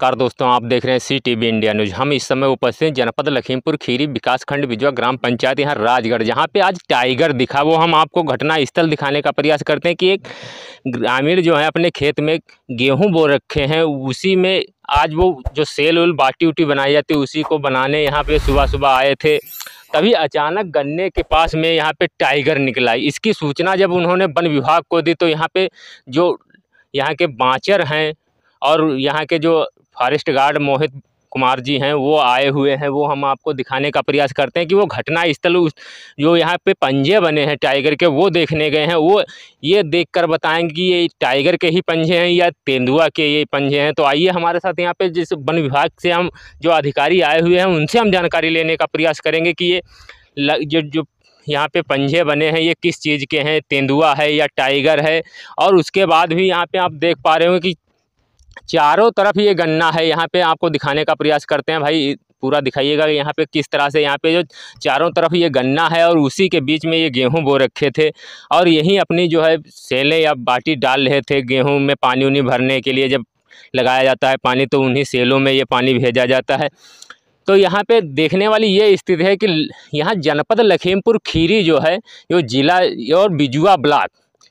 Car दोस्तों आप देख रहे हैं सी टी इंडिया न्यूज हम इस समय उपस्थित जनपद लखीमपुर खीरी विकासखंड बिजवा ग्राम पंचायत यहाँ राजगढ़ जहाँ पे आज टाइगर दिखा वो हम आपको घटना स्थल दिखाने का प्रयास करते हैं कि एक ग्रामीण जो है अपने खेत में गेहूं बो रखे हैं उसी में आज वो जो सेल उल बाटी उटी बनाई जाती है उसी को बनाने यहाँ पे सुबह सुबह आए थे तभी अचानक गन्ने के पास में यहाँ पे टाइगर निकला इसकी सूचना जब उन्होंने वन विभाग को दी तो यहाँ पे जो यहाँ के बाँचर हैं और यहाँ के जो फॉरेस्ट गार्ड मोहित कुमार जी हैं वो आए हुए हैं वो हम आपको दिखाने का प्रयास करते हैं कि वो घटना स्थल जो यहाँ पे पंजे बने हैं टाइगर के वो देखने गए हैं वो ये देखकर बताएंगे कि ये टाइगर के ही पंजे हैं या तेंदुआ के ये पंजे हैं तो आइए हमारे साथ यहाँ पे जिस वन विभाग से हम जो अधिकारी आए हुए हैं उनसे हम जानकारी लेने का प्रयास करेंगे कि ये जो जो यहाँ पे पंजे बने हैं ये किस चीज़ के हैं तेंदुआ है या टाइगर है और उसके बाद भी यहाँ पे आप देख पा रहे हो कि चारों तरफ ये गन्ना है यहाँ पे आपको दिखाने का प्रयास करते हैं भाई पूरा दिखाइएगा यहाँ पे किस तरह से यहाँ पे जो चारों तरफ ये गन्ना है और उसी के बीच में ये गेहूँ बो रखे थे और यहीं अपनी जो है सेलें या बाटी डाल रहे थे गेहूँ में पानी उनी भरने के लिए जब लगाया जाता है पानी तो उन्हीं सेलों में ये पानी भेजा जाता है तो यहाँ पे देखने वाली ये स्थिति है कि यहाँ जनपद लखीमपुर खीरी जो है जो जिला और बिजुआ ब्लॉक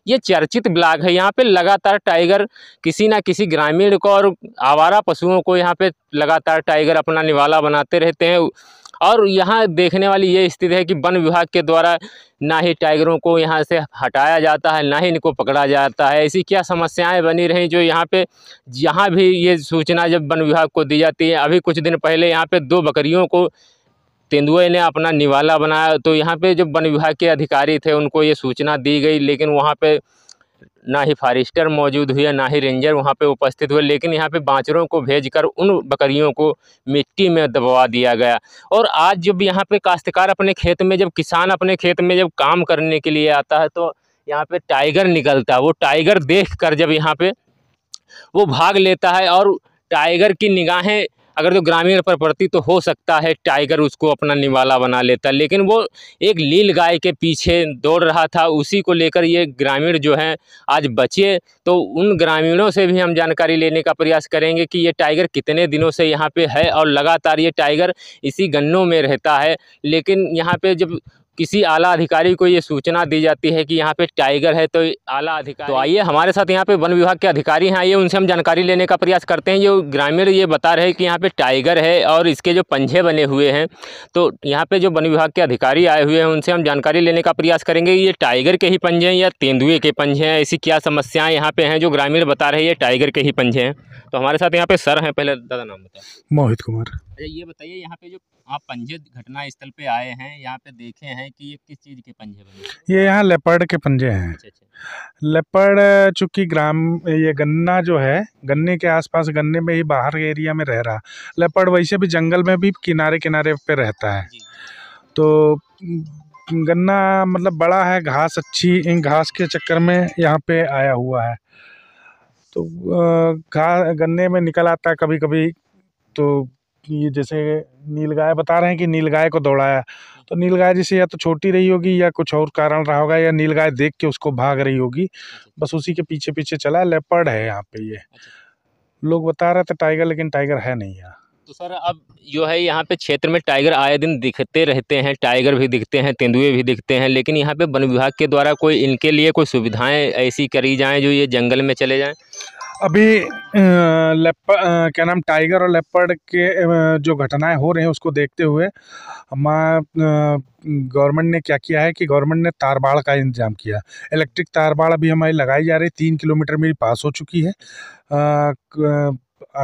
ये चर्चित ब्लॉग है यहाँ पे लगातार टाइगर किसी ना किसी ग्रामीण को और आवारा पशुओं को यहाँ पे लगातार टाइगर अपना निवाला बनाते रहते हैं और यहाँ देखने वाली ये स्थिति है कि वन विभाग के द्वारा ना ही टाइगरों को यहाँ से हटाया जाता है ना ही इनको पकड़ा जाता है ऐसी क्या समस्याएं बनी रहीं जो यहाँ पे यहाँ भी ये सूचना जब वन विभाग को दी जाती है अभी कुछ दिन पहले यहाँ पे दो बकरियों को तेंदुए ने अपना निवाला बनाया तो यहाँ पे जो वन विभाग के अधिकारी थे उनको ये सूचना दी गई लेकिन वहाँ पे ना ही फॉरेस्टर मौजूद हुए ना ही रेंजर वहाँ पे उपस्थित हुए लेकिन यहाँ पे बाँचरों को भेजकर उन बकरियों को मिट्टी में दबवा दिया गया और आज जब यहाँ पे काश्तकार अपने खेत में जब किसान अपने खेत में जब काम करने के लिए आता है तो यहाँ पर टाइगर निकलता है वो टाइगर देख कर जब यहाँ पर वो भाग लेता है और टाइगर की निगाहें अगर जो ग्रामीण पर पड़ती तो हो सकता है टाइगर उसको अपना निवाला बना लेता लेकिन वो एक लील गाय के पीछे दौड़ रहा था उसी को लेकर ये ग्रामीण जो हैं आज बचे तो उन ग्रामीणों से भी हम जानकारी लेने का प्रयास करेंगे कि ये टाइगर कितने दिनों से यहाँ पे है और लगातार ये टाइगर इसी गन्नों में रहता है लेकिन यहाँ पर जब किसी आला अधिकारी को ये सूचना दी जाती है कि यहाँ पे टाइगर है तो आला अधिकारी तो आइए हमारे साथ यहाँ पे वन विभाग के अधिकारी हैं आइए उनसे हम जानकारी लेने का प्रयास करते हैं जो ग्रामीण ये बता रहे हैं कि यहाँ पे टाइगर है और इसके जो पंजे बने हुए हैं तो यहाँ पे जो वन विभाग के अधिकारी आए हुए हैं उनसे हम जानकारी लेने का प्रयास करेंगे ये टाइगर के ही पंजे हैं या तेंदुए के पंजे हैं ऐसी क्या समस्याएँ यहाँ पर हैं जो ग्रामीण बता रहे हैं ये टाइगर के ही पंजे हैं तो हमारे साथ यहाँ पे सर हैं पहले दादा नाम बताए मोहित कुमार अच्छा ये बताइए यहाँ पे जो आप पंजे घटना स्थल पे आए हैं यहाँ पे देखे हैं कि ये किस चीज़ के पंजे बने ये यहाँ लेपर्ड के पंजे हैं अच्छा, अच्छा। लेपर्ड चूंकि ग्राम ये गन्ना जो है गन्ने के आसपास गन्ने में ही बाहर एरिया में रह रहा लेपर्ड वैसे भी जंगल में भी किनारे किनारे पे रहता है तो गन्ना मतलब बड़ा है घास अच्छी इन घास के चक्कर में यहाँ पे आया हुआ है तो घा गन्ने में निकल आता है कभी कभी तो ये जैसे नीलगाय बता रहे हैं कि नीलगाय को दौड़ाया तो नीलगाय जैसे या तो छोटी रही होगी या कुछ और कारण रहा होगा या नीलगाय देख के उसको भाग रही होगी बस उसी के पीछे पीछे चला लेपर्ड है यहाँ पे ये अच्छा। लोग बता रहे थे टाइगर लेकिन टाइगर है नहीं यहाँ तो सर अब जो है यहाँ पे क्षेत्र में टाइगर आए दिन दिखते रहते हैं टाइगर भी दिखते हैं तेंदुए भी दिखते हैं लेकिन यहाँ पे वन विभाग के द्वारा कोई इनके लिए कोई सुविधाएं ऐसी करी जाएं जो ये जंगल में चले जाएं अभी लेप क्या नाम टाइगर और लेपर्ड के जो घटनाएं हो रही हैं उसको देखते हुए हमारा गवर्नमेंट ने क्या किया है कि गवर्नमेंट ने तार बाड़ का इंतजाम किया इलेक्ट्रिक तार बाड़ अभी हमारी लगाई जा रही है तीन किलोमीटर मेरी पास हो चुकी है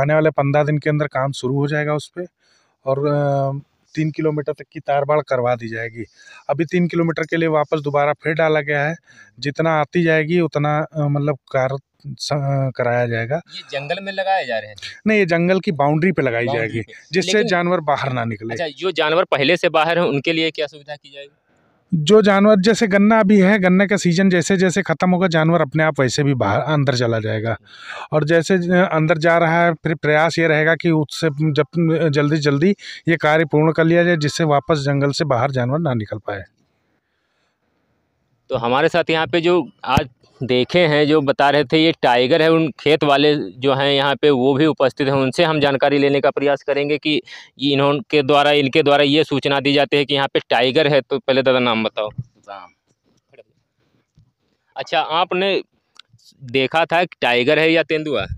आने वाले पंद्रह दिन के अंदर काम शुरू हो जाएगा उस पर और तीन किलोमीटर तक की तार बाड़ करवा दी जाएगी अभी तीन किलोमीटर के लिए वापस दोबारा फिर डाला गया है जितना आती जाएगी उतना मतलब कार कराया जाएगा ये जंगल में लगाए जा रहे हैं नहीं ये जंगल की बाउंड्री पे लगाई जाएगी जिससे जानवर बाहर ना निकले अच्छा जो जानवर पहले से बाहर है उनके लिए क्या सुविधा की जाएगी जो जानवर जैसे गन्ना अभी है गन्ने का सीज़न जैसे जैसे ख़त्म होगा जानवर अपने आप वैसे भी बाहर अंदर चला जाएगा और जैसे अंदर जा रहा है फिर प्रयास ये रहेगा कि उससे जब जल्दी जल्दी ये कार्य पूर्ण कर लिया जाए जिससे वापस जंगल से बाहर जानवर ना निकल पाए तो हमारे साथ यहाँ पे जो आज देखे हैं जो बता रहे थे ये टाइगर है उन खेत वाले जो हैं यहाँ पे वो भी उपस्थित हैं उनसे हम जानकारी लेने का प्रयास करेंगे कि इन्होंने के द्वारा इनके द्वारा ये सूचना दी जाती है कि यहाँ पे टाइगर है तो पहले दादा नाम बताओ अच्छा आपने देखा था कि टाइगर है या तेंदुआ है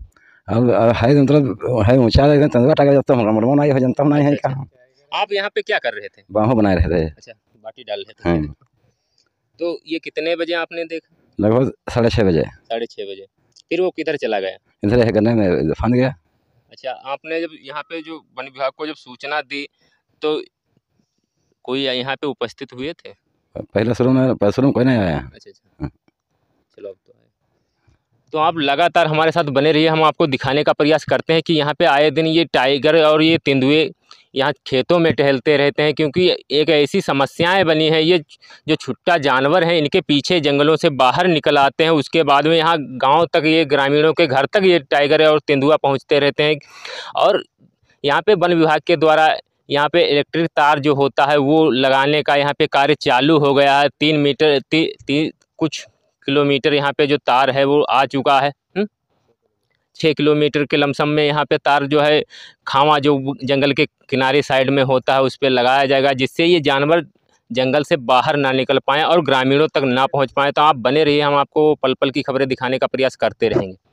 मतलब, तेंदुआ टाइगर कहाँ आप यहाँ पे क्या कर रहे थे बाहों बनाए रहे थे अच्छा बाटी डाल रहे थे हाँ। तो ये कितने बजे आपने देखा लगभग साढ़े छः बजे साढ़े छः बजे फिर वो किधर चला गया इधर है गन्ने में फंस गया अच्छा आपने जब यहाँ पे जो वन विभाग को जब सूचना दी तो कोई यहाँ पे उपस्थित हुए थे पहले शुरू में शुरू में कोई नहीं आया अच्छा अच्छा चलो अब तो तो आप लगातार हमारे साथ बने रहिए हम आपको दिखाने का प्रयास करते हैं कि यहाँ पे आए दिन ये टाइगर और ये तेंदुए यहाँ खेतों में टहलते रहते हैं क्योंकि एक ऐसी समस्याएं बनी हैं ये जो छुट्टा जानवर हैं इनके पीछे जंगलों से बाहर निकल आते हैं उसके बाद में यहाँ गांव तक ये ग्रामीणों के घर तक ये टाइगर और तेंदुआ पहुँचते रहते हैं और यहाँ पर वन विभाग के द्वारा यहाँ पे इलेक्ट्रिक तार जो होता है वो लगाने का यहाँ पे कार्य चालू हो गया है तीन मीटर ती, ती, कुछ किलोमीटर यहाँ पे जो तार है वो आ चुका है हम्म? छः किलोमीटर के लमसम में यहाँ पे तार जो है खावा जो जंगल के किनारे साइड में होता है उस पर लगाया जाएगा जिससे ये जानवर जंगल से बाहर ना निकल पाएँ और ग्रामीणों तक ना पहुँच पाएँ तो आप बने रहिए हम आपको पल पल की खबरें दिखाने का प्रयास करते रहेंगे